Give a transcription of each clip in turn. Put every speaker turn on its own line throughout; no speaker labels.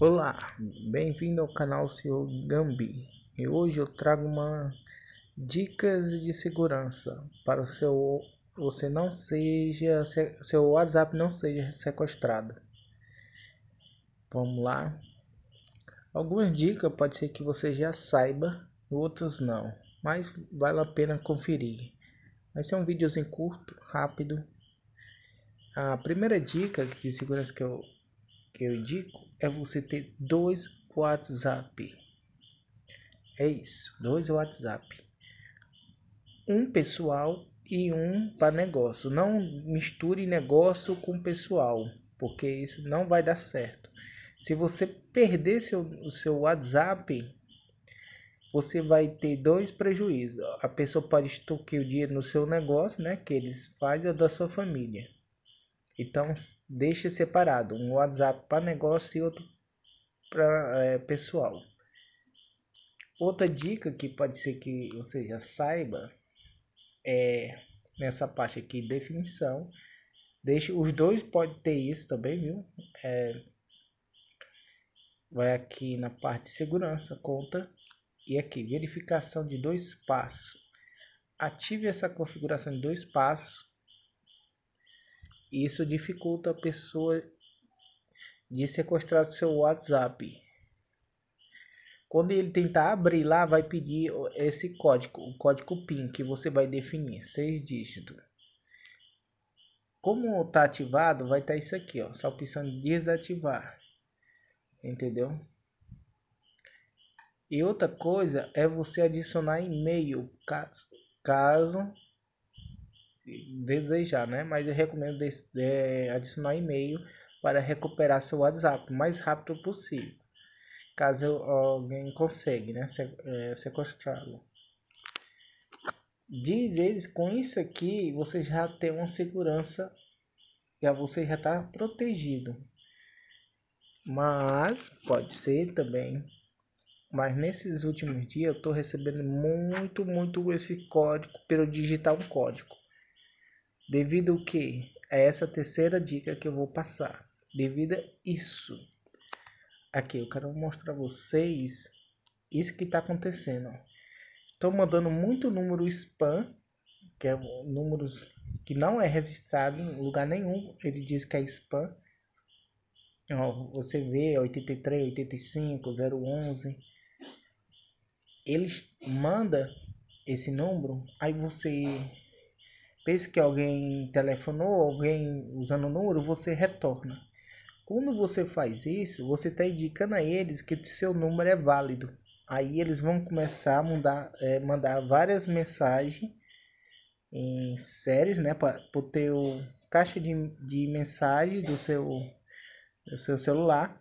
Olá, bem-vindo ao canal Senhor Gambi e hoje eu trago uma dicas de segurança para seu você não seja seu WhatsApp não seja sequestrado. Vamos lá. Algumas dicas pode ser que você já saiba, outras não, mas vale a pena conferir. Vai ser um videozinho curto, rápido. A primeira dica de segurança que eu que eu indico é você ter dois WhatsApp. É isso, dois WhatsApp. Um pessoal e um para negócio. Não misture negócio com pessoal, porque isso não vai dar certo. Se você perder seu, o seu WhatsApp, você vai ter dois prejuízos. A pessoa pode estoquear o dinheiro no seu negócio, né, que eles fazem, ou da sua família. Então deixe separado um WhatsApp para negócio e outro para é, pessoal. Outra dica que pode ser que você já saiba é nessa parte aqui definição. Deixe os dois pode ter isso também, viu? É, vai aqui na parte de segurança, conta e aqui verificação de dois passos. Ative essa configuração de dois passos isso dificulta a pessoa de sequestrar seu WhatsApp. Quando ele tentar abrir lá, vai pedir esse código, o código PIN que você vai definir, seis dígitos. Como está ativado, vai estar tá isso aqui, ó, essa opção de desativar, entendeu? E outra coisa é você adicionar e-mail, caso, caso desejar, né? Mas eu recomendo des, é, adicionar e-mail para recuperar seu WhatsApp o mais rápido possível, caso alguém consegue, né? Se, é, sequestrá-lo. Diz eles, com isso aqui você já tem uma segurança, já você já está protegido. Mas pode ser também mas nesses últimos dias eu tô recebendo muito, muito esse código pelo digitar um código. Devido o que? É essa terceira dica que eu vou passar. Devido a isso. Aqui, eu quero mostrar a vocês isso que está acontecendo. Estou mandando muito número spam, que é números que não é registrado em lugar nenhum. Ele diz que é spam. Ó, você vê 83, 85, 011. Eles manda esse número, aí você Pense que alguém telefonou, alguém usando o número, você retorna. Quando você faz isso, você está indicando a eles que seu número é válido. Aí eles vão começar a mandar, é, mandar várias mensagens em séries, né? Para o teu caixa de, de mensagem do seu, do seu celular.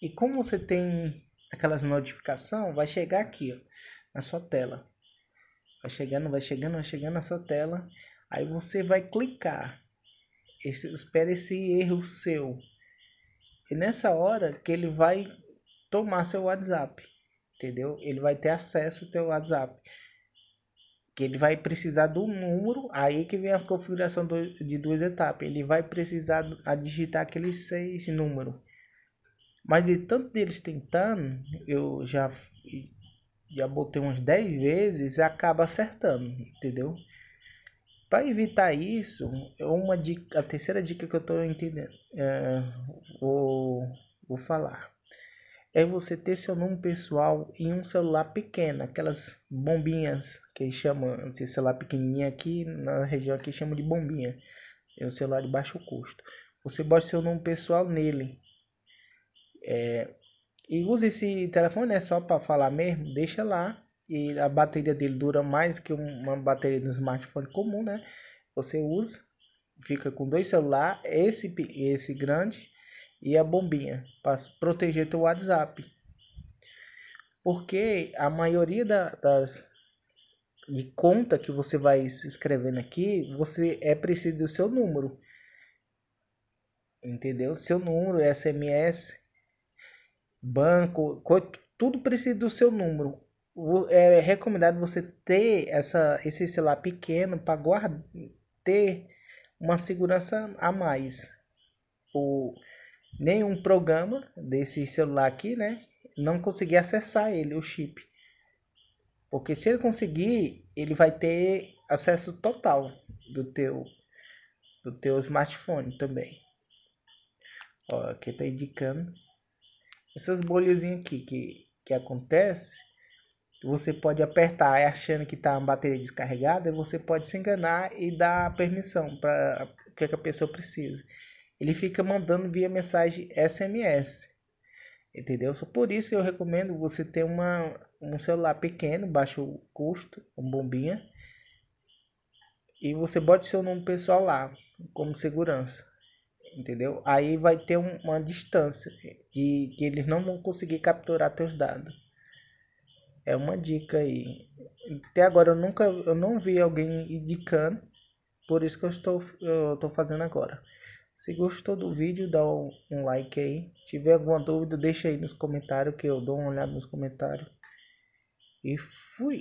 E como você tem aquelas notificações, vai chegar aqui ó, na sua tela. Vai chegando, vai chegando, vai chegando na sua tela. Aí você vai clicar. Esse, espera esse erro seu. E nessa hora que ele vai tomar seu WhatsApp. Entendeu? Ele vai ter acesso ao teu WhatsApp. Que ele vai precisar do número. Aí que vem a configuração do, de duas etapas. Ele vai precisar a digitar aqueles seis números. Mas de tanto deles tentando, eu já já botei umas 10 vezes e acaba acertando, entendeu? Para evitar isso, uma dica, a terceira dica que eu estou entendendo, é, vou, vou falar, é você ter seu nome pessoal em um celular pequeno, aquelas bombinhas que chama, esse celular pequenininho aqui na região aqui chama de bombinha, é um celular de baixo custo. Você bota seu nome pessoal nele. É, e usa esse telefone, né? Só para falar mesmo, deixa lá. E a bateria dele dura mais que uma bateria do smartphone comum, né? Você usa, fica com dois celulares, esse, esse grande e a bombinha, para proteger teu WhatsApp. Porque a maioria da, das, de conta que você vai escrevendo aqui, você é preciso do seu número. Entendeu? Seu número, SMS, banco, tudo precisa do seu número. É recomendado você ter essa, esse celular pequeno para ter uma segurança a mais. O, nenhum programa desse celular aqui, né? Não conseguir acessar ele, o chip. Porque se ele conseguir, ele vai ter acesso total do teu do teu smartphone também. Ó, aqui está indicando essas bolhazinhas aqui que, que acontece, você pode apertar achando que está a bateria descarregada, você pode se enganar e dar permissão para o que, é que a pessoa precisa. Ele fica mandando via mensagem SMS. Entendeu? Só por isso eu recomendo você ter uma, um celular pequeno, baixo custo, um bombinha. E você bote seu nome pessoal lá, como segurança entendeu? Aí vai ter um, uma distância que, que eles não vão conseguir capturar teus dados. É uma dica aí. Até agora eu nunca eu não vi alguém indicando, por isso que eu estou eu tô fazendo agora. Se gostou do vídeo, dá um, um like aí. Se tiver alguma dúvida, deixa aí nos comentários que eu dou uma olhada nos comentários. E fui.